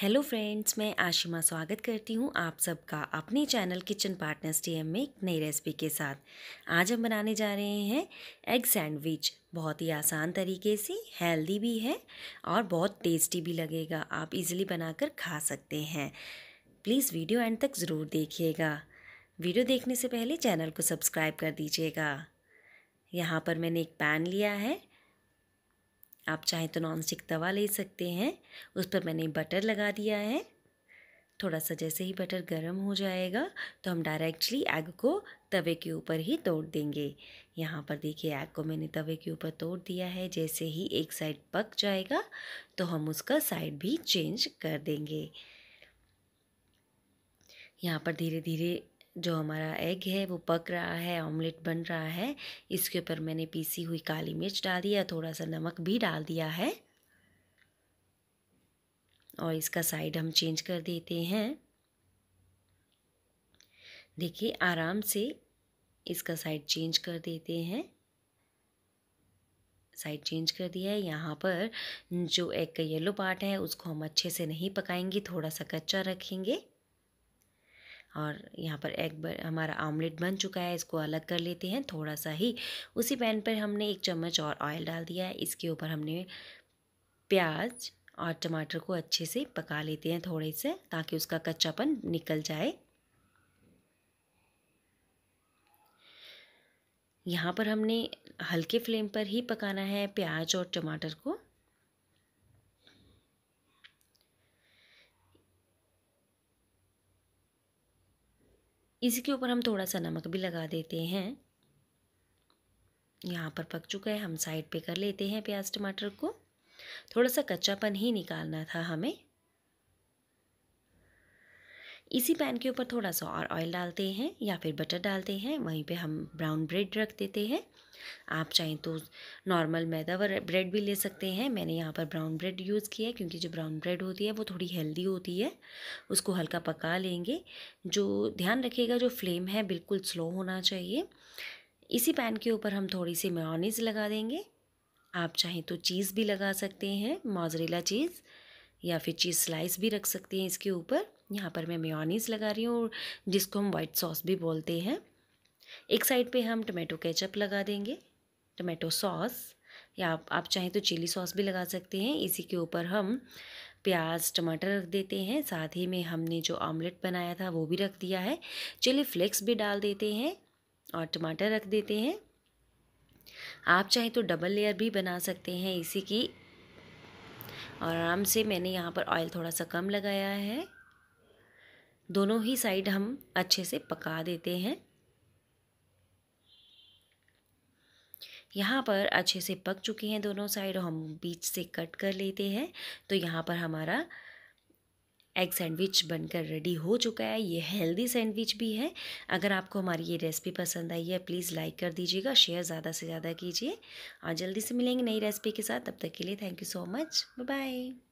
hello friends मैं आशिमा स्वागत करती हूँ आप सबका अपने चैनल किचन पार्टनर्स टी में एक नई रेसिपी के साथ आज हम बनाने जा रहे हैं एग सैंडविच बहुत ही आसान तरीके से हेल्दी भी है और बहुत टेस्टी भी लगेगा आप इजीली बनाकर खा सकते हैं प्लीज़ वीडियो एंड तक ज़रूर देखिएगा वीडियो देखने से पहले चैनल को सब्सक्राइब कर दीजिएगा यहाँ पर मैंने एक पैन लिया है आप चाहें तो नॉन स्टिक तवा ले सकते हैं उस पर मैंने बटर लगा दिया है थोड़ा सा जैसे ही बटर गर्म हो जाएगा तो हम डायरेक्टली एग को तवे के ऊपर ही तोड़ देंगे यहाँ पर देखिए एग को मैंने तवे के ऊपर तोड़ दिया है जैसे ही एक साइड पक जाएगा तो हम उसका साइड भी चेंज कर देंगे यहाँ पर धीरे धीरे जो हमारा एग है वो पक रहा है ऑमलेट बन रहा है इसके ऊपर मैंने पीसी हुई काली मिर्च डाल दिया थोड़ा सा नमक भी डाल दिया है और इसका साइड हम चेंज कर देते हैं देखिए आराम से इसका साइड चेंज कर देते हैं साइड चेंज कर दिया है यहाँ पर जो एग का येलो पार्ट है उसको हम अच्छे से नहीं पकाएंगे थोड़ा सा कच्चा रखेंगे और यहाँ पर एग हमारा आमलेट बन चुका है इसको अलग कर लेते हैं थोड़ा सा ही उसी पैन पर हमने एक चम्मच और ऑयल डाल दिया है इसके ऊपर हमने प्याज और टमाटर को अच्छे से पका लेते हैं थोड़े से ताकि उसका कच्चापन निकल जाए यहाँ पर हमने हल्के फ्लेम पर ही पकाना है प्याज और टमाटर को इसी के ऊपर हम थोड़ा सा नमक भी लगा देते हैं यहाँ पर पक चुका है हम साइड पे कर लेते हैं प्याज टमाटर को थोड़ा सा कच्चापन ही निकालना था हमें इसी पैन के ऊपर थोड़ा सा और ऑयल डालते हैं या फिर बटर डालते हैं वहीं पे हम ब्राउन ब्रेड रख देते हैं आप चाहें तो नॉर्मल मैदा ब्रेड भी ले सकते हैं मैंने यहाँ पर ब्राउन ब्रेड यूज़ किया है क्योंकि जो ब्राउन ब्रेड होती है वो थोड़ी हेल्दी होती है उसको हल्का पका लेंगे जो ध्यान रखिएगा जो फ्लेम है बिल्कुल स्लो होना चाहिए इसी पैन के ऊपर हम थोड़ी सी मेयोनीज लगा देंगे आप चाहें तो चीज़ भी लगा सकते हैं मोजरेला चीज़ या फिर चीज़ स्लाइस भी रख सकते हैं इसके ऊपर यहाँ पर मैं मेयोनीज़ लगा रही हूँ जिसको हम वाइट सॉस भी बोलते हैं एक साइड पे हम टमाटो केचप लगा देंगे टमाटो सॉस या आप, आप चाहें तो चिली सॉस भी लगा सकते हैं इसी के ऊपर हम प्याज टमाटर रख देते हैं साथ ही में हमने जो ऑमलेट बनाया था वो भी रख दिया है चिली फ्लेक्स भी डाल देते हैं और टमाटर रख देते हैं आप चाहें तो डबल लेयर भी बना सकते हैं इसी की और आराम से मैंने यहाँ पर ऑयल थोड़ा सा कम लगाया है दोनों ही साइड हम अच्छे से पका देते हैं यहाँ पर अच्छे से पक चुके हैं दोनों साइड हम बीच से कट कर लेते हैं तो यहाँ पर हमारा एग सैंडविच बनकर रेडी हो चुका है ये हेल्दी सैंडविच भी है अगर आपको हमारी ये रेसिपी पसंद आई है प्लीज़ लाइक कर दीजिएगा शेयर ज़्यादा से ज़्यादा कीजिए और जल्दी से मिलेंगे नई रेसिपी के साथ तब तक के लिए thank you so much bye